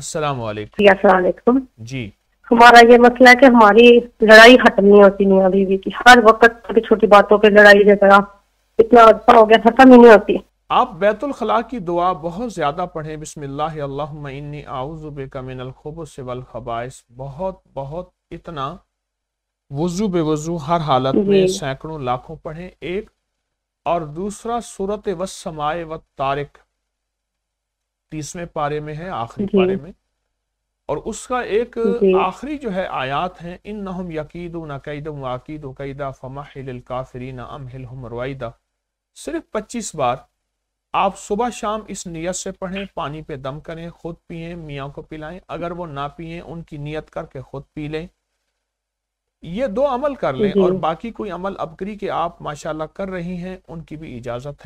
अस्सलाम वालेकुम जी हमारा ये मसला है कि हमारी लड़ाई खत्म नहीं होती नहीं अभी भी की हर वक्त छोटी छोटी बातों पे लड़ाई झगड़ा इतना अच्छा हो गया खत्म ही नहीं होती आप बैतुल खला की दुआ बहुत ज़्यादा पढ़ें बिस्मिल्ला बहुत बहुत इतना वज़ू बेवज़ू हर हालत में सैकड़ों लाखों पढ़ें एक और दूसरा सूरत व वसमाए व तारिक तीसवें पारे में है आखिरी पारे में और उसका एक आखिरी जो है आयात है इन नहम यकीद नकदम वाकीद वकीदा फ़माहिल काफरीन अमहिल रवाइदा सिर्फ पच्चीस बार आप सुबह शाम इस नियत से पढ़ें पानी पे दम करें खुद पिए मियाँ को पिलाएं अगर वो ना पिए उनकी नियत करके खुद पी लें ये दो अमल कर लें और बाकी कोई अमल अबकरी के आप माशाल्लाह कर रही हैं उनकी भी इजाज़त है